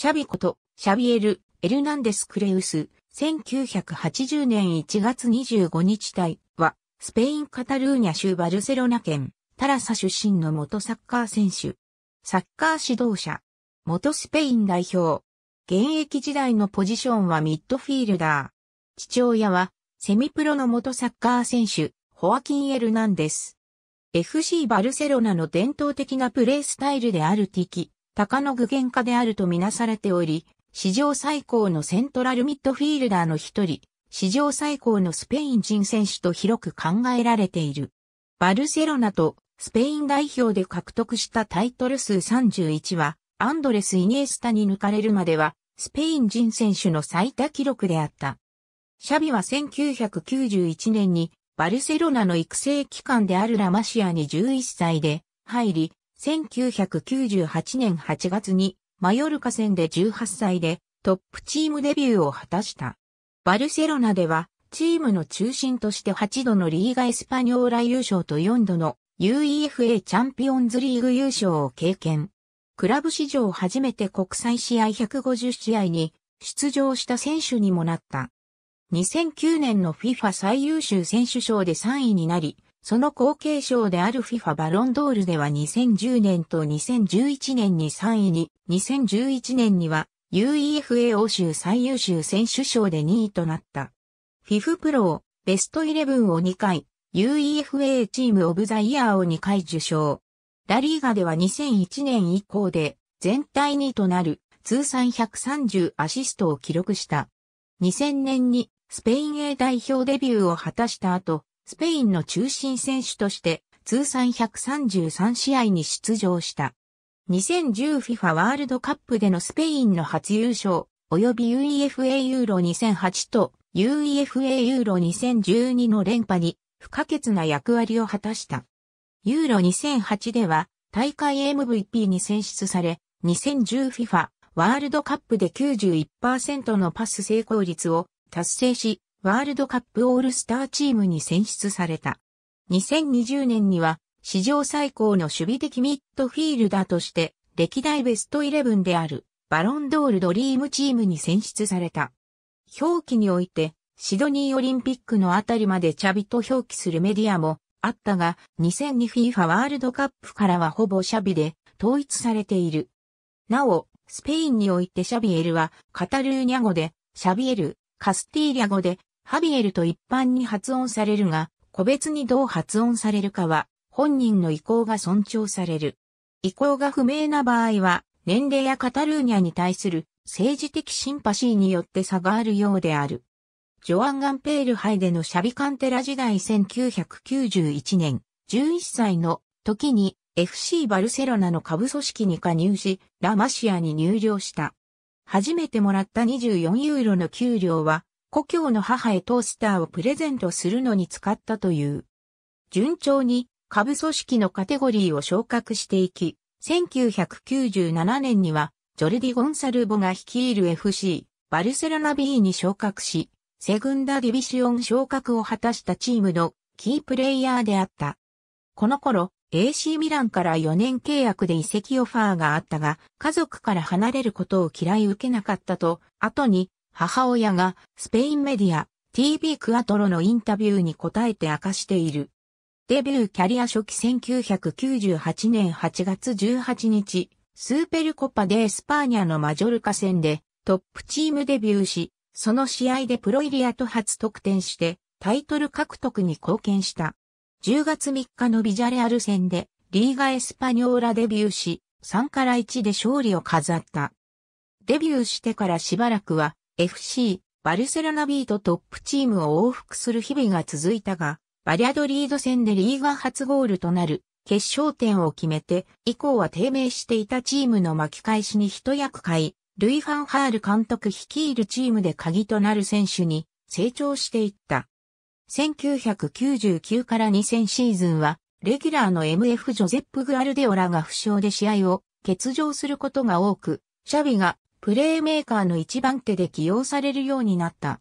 シャビこと、シャビエル・エルナンデス・クレウス、1980年1月25日隊、は、スペイン・カタルーニャ州バルセロナ県、タラサ出身の元サッカー選手。サッカー指導者。元スペイン代表。現役時代のポジションはミッドフィールダー。父親は、セミプロの元サッカー選手、ホアキン・エルナンデス。FC バルセロナの伝統的なプレースタイルであるティキ、鷹の具現化であるとみなされており、史上最高のセントラルミッドフィールダーの一人、史上最高のスペイン人選手と広く考えられている。バルセロナとスペイン代表で獲得したタイトル数31は、アンドレス・イニエスタに抜かれるまでは、スペイン人選手の最多記録であった。シャビは1991年にバルセロナの育成機関であるラマシアに11歳で入り、1998年8月にマヨルカ戦で18歳でトップチームデビューを果たした。バルセロナではチームの中心として8度のリーガエスパニョーラ優勝と4度の UEFA チャンピオンズリーグ優勝を経験。クラブ史上初めて国際試合150試合に出場した選手にもなった。2009年の FIFA 最優秀選手賞で3位になり、その後継賞である FIFA バロンドールでは2010年と2011年に3位に、2011年には UEFA 欧州最優秀選手賞で2位となった。FIFA プロをベストイレブンを2回、UEFA チームオブザイヤーを2回受賞。ラリーガでは2001年以降で全体2位となる通算130アシストを記録した。2000年にスペイン A 代表デビューを果たした後、スペインの中心選手として通算133試合に出場した。2010FIFA ワールドカップでのスペインの初優勝、及び UEFA ユーロ2008と UEFA ユーロ2012の連覇に不可欠な役割を果たした。ユーロ2008では大会 MVP に選出され、2010FIFA ワールドカップで91%のパス成功率を達成し、ワールドカップオールスターチームに選出された。2020年には史上最高の守備的ミッドフィールダーとして歴代ベストイレブンであるバロンドールドリームチームに選出された。表記においてシドニーオリンピックのあたりまでチャビと表記するメディアもあったが 2002FIFA ワールドカップからはほぼシャビで統一されている。なお、スペインにおいてシャビエルはカタルーニャ語で、シャビエル、カスティーリャ語で、ハビエルと一般に発音されるが、個別にどう発音されるかは、本人の意向が尊重される。意向が不明な場合は、年齢やカタルーニャに対する政治的シンパシーによって差があるようである。ジョアン・ガンペールハイでのシャビカンテラ時代1991年、11歳の時に FC バルセロナの下部組織に加入し、ラマシアに入寮した。初めてもらった24ユーロの給料は、故郷の母へトースターをプレゼントするのに使ったという。順調に下部組織のカテゴリーを昇格していき、1997年にはジョルディ・ゴンサルボが率いる FC バルセロナ B に昇格し、セグンダ・ディビシオン昇格を果たしたチームのキープレイヤーであった。この頃、AC ミランから4年契約で移籍オファーがあったが、家族から離れることを嫌い受けなかったと、後に母親がスペインメディア TV クアトロのインタビューに答えて明かしている。デビューキャリア初期1998年8月18日、スーペルコパでエスパーニャのマジョルカ戦でトップチームデビューし、その試合でプロイリアと初得点してタイトル獲得に貢献した。10月3日のビジャレアル戦でリーガエスパニョーラデビューし、3から1で勝利を飾った。デビューしてからしばらくは FC、バルセロナ B とトップチームを往復する日々が続いたが、バリアドリード戦でリーガ初ゴールとなる決勝点を決めて、以降は低迷していたチームの巻き返しに一役買い、ルイ・ファンハール監督率いるチームで鍵となる選手に成長していった。1999から2000シーズンは、レギュラーの MF ジョゼップ・グアルデオラが負傷で試合を欠場することが多く、シャビがプレーメーカーの一番手で起用されるようになった。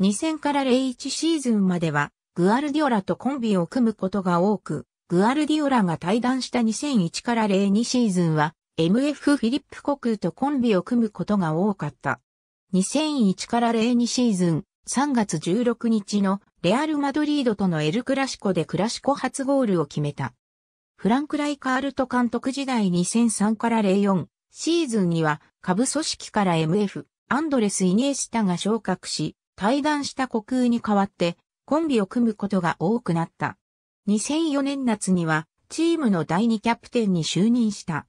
2000から01シーズンまでは、グアルディオラとコンビを組むことが多く、グアルディオラが対談した2001から02シーズンは、MF フィリップ・国とコンビを組むことが多かった。2001から02シーズン、3月16日のレアル・マドリードとのエル・クラシコでクラシコ初ゴールを決めた。フランク・ライカールト監督時代2003から04シーズンには下部組織から MF、アンドレス・イニエスタが昇格し、対談した虚空に代わってコンビを組むことが多くなった。2004年夏にはチームの第2キャプテンに就任した。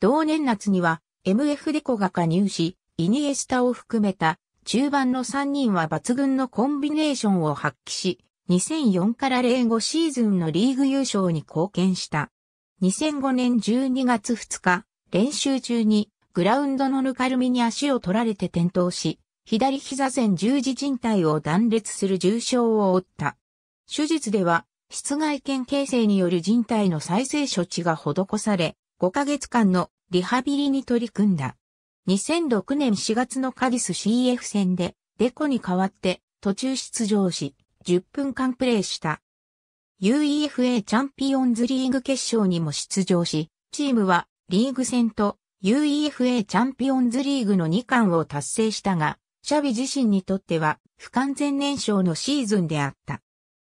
同年夏には MF デコが加入し、イニエスタを含めた中盤の3人は抜群のコンビネーションを発揮し、2004から05シーズンのリーグ優勝に貢献した。2005年12月2日、練習中にグラウンドのぬかるみに足を取られて転倒し、左膝前十字靭帯を断裂する重傷を負った。手術では、室外腱形成による靭帯の再生処置が施され、5ヶ月間のリハビリに取り組んだ。2006年4月のカディス CF 戦で、デコに代わって途中出場し、10分間プレーした。UEFA チャンピオンズリーグ決勝にも出場し、チームはリーグ戦と UEFA チャンピオンズリーグの2冠を達成したが、シャビ自身にとっては不完全燃焼のシーズンであった。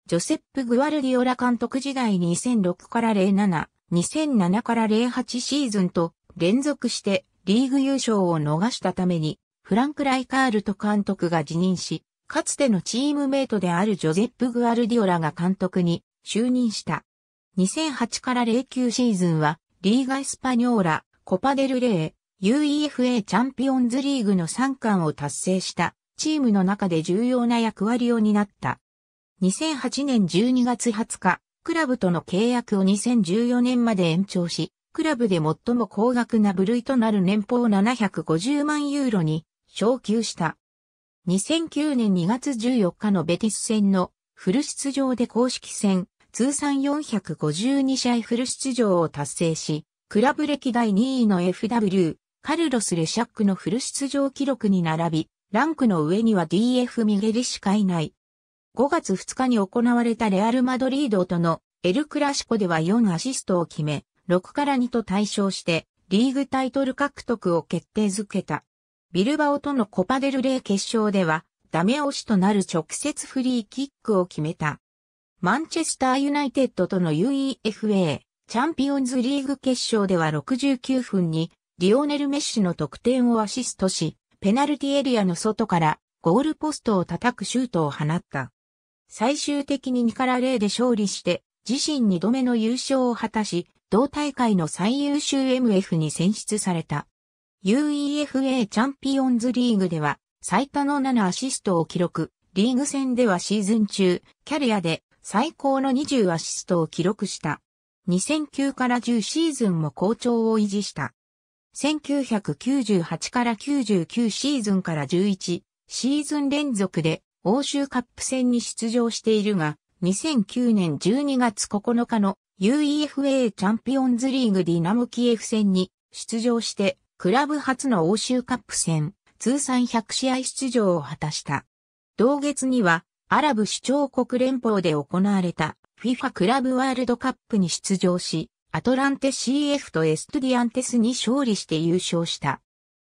ジョセップ・グアルディオラ監督時代2006から07、2007から08シーズンと連続してリーグ優勝を逃したために、フランク・ライカールト監督が辞任し、かつてのチームメイトであるジョゼップ・グアルディオラが監督に就任した。2008から09シーズンはリーガ・エスパニョーラ、コパデルレー、UEFA チャンピオンズリーグの3冠を達成したチームの中で重要な役割を担った。2008年12月20日、クラブとの契約を2014年まで延長し、クラブで最も高額な部類となる年俸750万ユーロに昇給した。2009年2月14日のベティス戦のフル出場で公式戦通算452試合フル出場を達成し、クラブ歴代2位の FW、カルロス・レシャックのフル出場記録に並び、ランクの上には DF ミゲリしかいない。5月2日に行われたレアル・マドリードとのエル・クラシコでは4アシストを決め、6から2と対象して、リーグタイトル獲得を決定づけた。ビルバオとのコパデルレイ決勝では、ダメ押しとなる直接フリーキックを決めた。マンチェスターユナイテッドとの UEFA チャンピオンズリーグ決勝では69分にリオネル・メッシの得点をアシストし、ペナルティエリアの外からゴールポストを叩くシュートを放った。最終的に2から0で勝利して、自身2度目の優勝を果たし、同大会の最優秀 MF に選出された。UEFA チャンピオンズリーグでは、最多の7アシストを記録、リーグ戦ではシーズン中、キャリアで最高の20アシストを記録した。2009から10シーズンも好調を維持した。1998から99シーズンから11シーズン連続で欧州カップ戦に出場しているが、2009年12月9日の UEFA チャンピオンズリーグディナムキエフ戦に出場して、クラブ初の欧州カップ戦、通算100試合出場を果たした。同月には、アラブ首長国連邦で行われた FIFA クラブワールドカップに出場し、アトランテ CF とエストディアンテスに勝利して優勝した。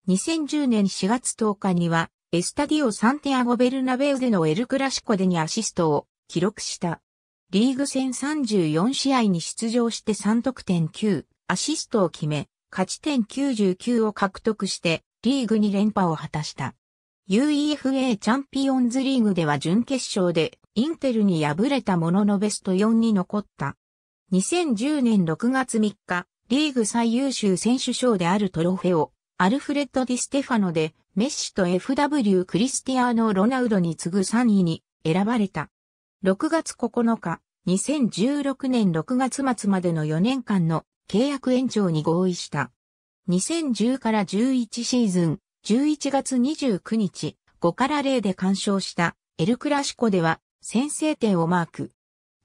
2010年4月10日には、エスタディオ・サンティアゴ・ベルナベウでのエル・クラシコでにアシストを記録した。リーグ戦34試合に出場して3得点9、アシストを決め、勝ち点99を獲得して、リーグに連覇を果たした。UEFA チャンピオンズリーグでは準決勝でインテルに敗れたもののベスト4に残った。2010年6月3日、リーグ最優秀選手賞であるトロフェを、アルフレッド・ディ・ステファノで、メッシと FW クリスティアーノ・ロナウドに次ぐ3位に選ばれた。6月9日、2016年6月末までの4年間の契約延長に合意した。2010から11シーズン、11月29日、5から0で干渉したエルクラシコでは先制点をマーク。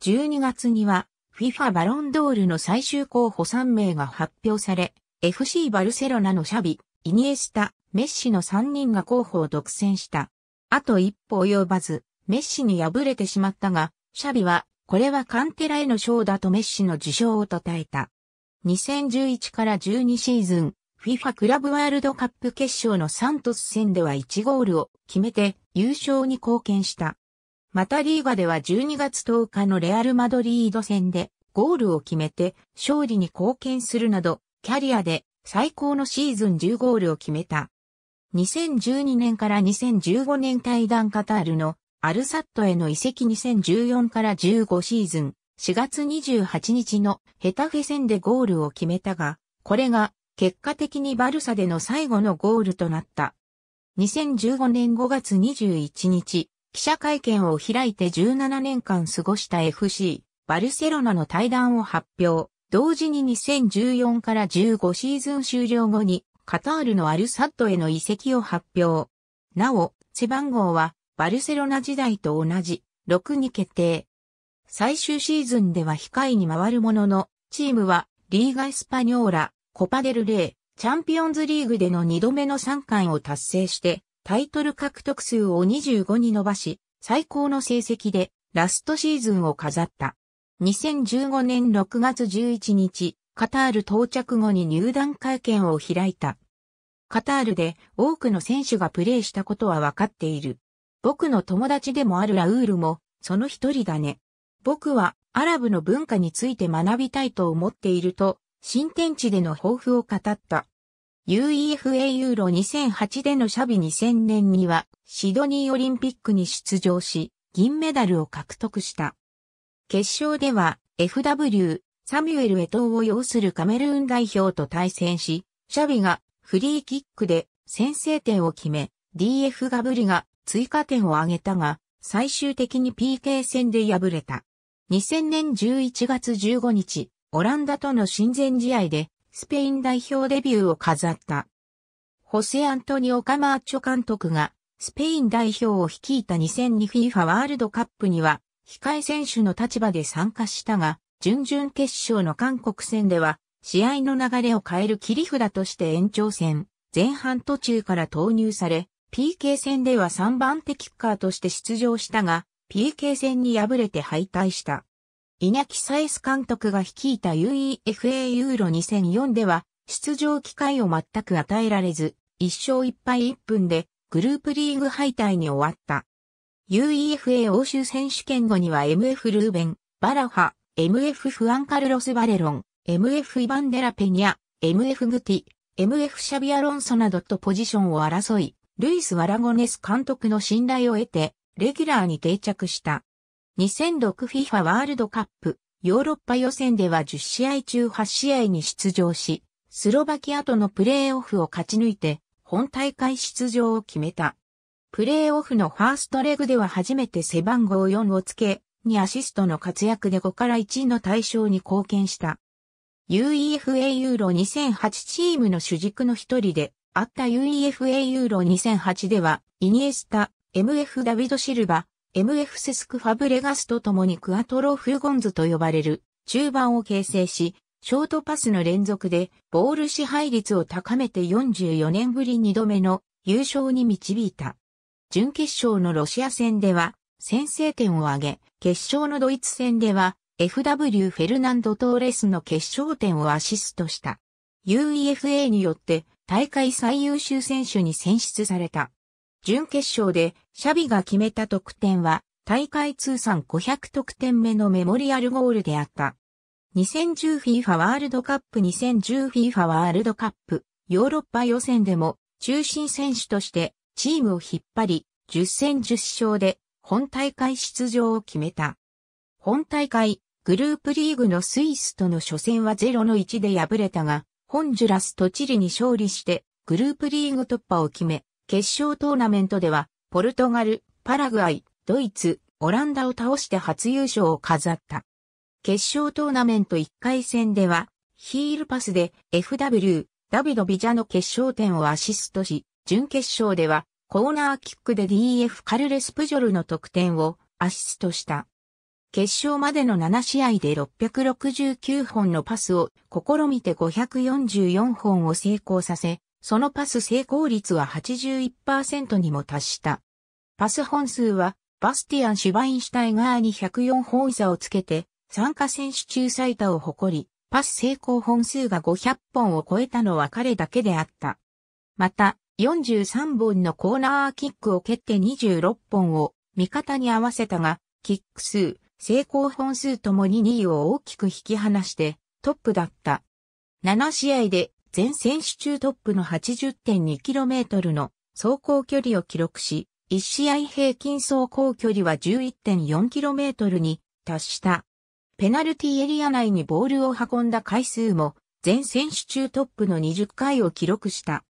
12月には FIFA バロンドールの最終候補3名が発表され、FC バルセロナのシャビ、イニエスタ、メッシの3人が候補を独占した。あと一歩及ばず、メッシに敗れてしまったが、シャビは、これはカンテラへの賞だとメッシの受賞を称えた。2011から12シーズン、FIFA クラブワールドカップ決勝のサントス戦では1ゴールを決めて優勝に貢献した。またリーガでは12月10日のレアル・マドリード戦でゴールを決めて勝利に貢献するなど、キャリアで最高のシーズン10ゴールを決めた。2012年から2015年対談カタールのアルサットへの移籍2014から15シーズン4月28日のヘタフェ戦でゴールを決めたが、これが結果的にバルサでの最後のゴールとなった。2015年5月21日、記者会見を開いて17年間過ごした FC、バルセロナの対談を発表。同時に2014から15シーズン終了後に、カタールのアルサッドへの移籍を発表。なお、背番号は、バルセロナ時代と同じ、6に決定。最終シーズンでは控えに回るものの、チームは、リーガ・エスパニョーラ、コパデルレイ、チャンピオンズリーグでの2度目の3冠を達成して、タイトル獲得数を25に伸ばし、最高の成績でラストシーズンを飾った。2015年6月11日、カタール到着後に入団会見を開いた。カタールで多くの選手がプレーしたことはわかっている。僕の友達でもあるラウールも、その一人だね。僕はアラブの文化について学びたいと思っていると、新天地での抱負を語った。UEFA ユーロ2008でのシャビ2000年にはシドニーオリンピックに出場し銀メダルを獲得した。決勝では FW サミュエル・エトーを擁するカメルーン代表と対戦し、シャビがフリーキックで先制点を決め、DF ガブリが追加点を挙げたが、最終的に PK 戦で敗れた。2000年11月15日、オランダとの親善試合でスペイン代表デビューを飾った。ホセ・アントニオ・カマーチョ監督が、スペイン代表を率いた 2002FIFA ワールドカップには、控え選手の立場で参加したが、準々決勝の韓国戦では、試合の流れを変える切り札として延長戦、前半途中から投入され、PK 戦では3番手キッカーとして出場したが、PK 戦に敗れて敗退した。稲木サイス監督が率いた UEFA ユーロ2004では、出場機会を全く与えられず、1勝1敗1分でグループリーグ敗退に終わった。UEFA 欧州選手権後には MF ルーベン、バラハ、MF フアンカルロス・バレロン、MF イバンデラ・ペニャ、MF グティ、MF シャビアロンソなどとポジションを争い、ルイス・ワラゴネス監督の信頼を得て、レギュラーに定着した。2006FIFA ワールドカップヨーロッパ予選では10試合中8試合に出場し、スロバキアとのプレーオフを勝ち抜いて本大会出場を決めた。プレーオフのファーストレグでは初めて背番号4をつけ、にアシストの活躍で5から1位の対象に貢献した。UEFA ユーロ2008チームの主軸の一人で、あった UEFA ユーロ2008では、イニエスタ、MF ダビド・シルバ、MF セスクファブレガスと共にクアトロフーゴンズと呼ばれる中盤を形成し、ショートパスの連続でボール支配率を高めて44年ぶり2度目の優勝に導いた。準決勝のロシア戦では先制点を挙げ、決勝のドイツ戦では FW フェルナンド・トーレスの決勝点をアシストした。UEFA によって大会最優秀選手に選出された。準決勝でシャビが決めた得点は大会通算500得点目のメモリアルゴールであった。2010FIFA ワールドカップ 2010FIFA ワールドカップヨーロッパ予選でも中心選手としてチームを引っ張り10戦10勝で本大会出場を決めた。本大会グループリーグのスイスとの初戦は0の1で敗れたが、ホンジュラスとチリに勝利してグループリーグ突破を決め、決勝トーナメントでは、ポルトガル、パラグアイ、ドイツ、オランダを倒して初優勝を飾った。決勝トーナメント1回戦では、ヒールパスで FW、ダビド・ビジャの決勝点をアシストし、準決勝では、コーナーキックで DF カルレス・プジョルの得点をアシストした。決勝までの7試合で669本のパスを試みて544本を成功させ、そのパス成功率は81%にも達した。パス本数は、バスティアン・シュバインシュタイガーに104本差をつけて、参加選手中最多を誇り、パス成功本数が500本を超えたのは彼だけであった。また、43本のコーナーキックを蹴って26本を味方に合わせたが、キック数、成功本数ともに2位を大きく引き離してトップだった。7試合で全選手中トップの 80.2km の走行距離を記録し、1試合平均走行距離は 11.4km に達した。ペナルティエリア内にボールを運んだ回数も、全選手中トップの20回を記録した。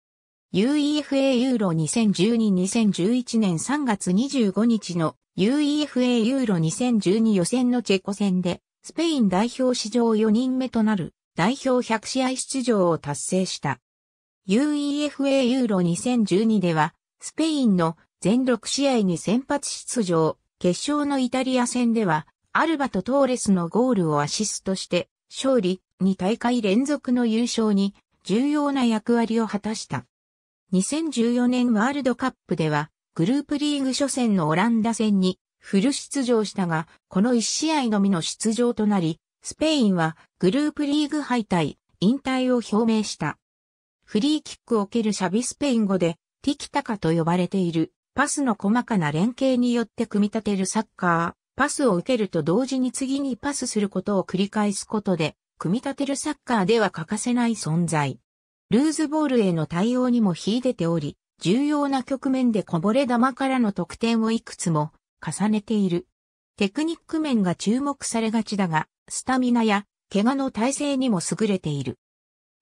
UEFA ユーロ2012-2011年3月25日の UEFA ユーロ2012予選のチェコ戦で、スペイン代表史上4人目となる代表100試合出場を達成した。UEFA ユーロ2012では、スペインの全6試合に先発出場、決勝のイタリア戦では、アルバとトーレスのゴールをアシストして、勝利2大会連続の優勝に重要な役割を果たした。2014年ワールドカップでは、グループリーグ初戦のオランダ戦にフル出場したが、この1試合のみの出場となり、スペインはグループリーグ敗退、引退を表明した。フリーキックを蹴るシャビスペイン語で、ティキタカと呼ばれている、パスの細かな連携によって組み立てるサッカー、パスを受けると同時に次にパスすることを繰り返すことで、組み立てるサッカーでは欠かせない存在。ルーズボールへの対応にも秀でており、重要な局面でこぼれ球からの得点をいくつも重ねている。テクニック面が注目されがちだが、スタミナや怪我の体制にも優れている。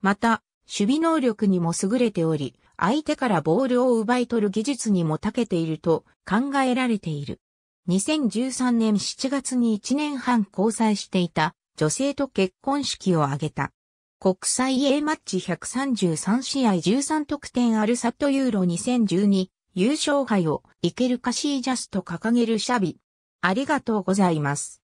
また、守備能力にも優れており、相手からボールを奪い取る技術にも長けていると考えられている。2013年7月に1年半交際していた女性と結婚式を挙げた。国際 A マッチ133試合13得点アルサットユーロ2012優勝杯をイケルカシージャスと掲げるシャビ、ありがとうございます。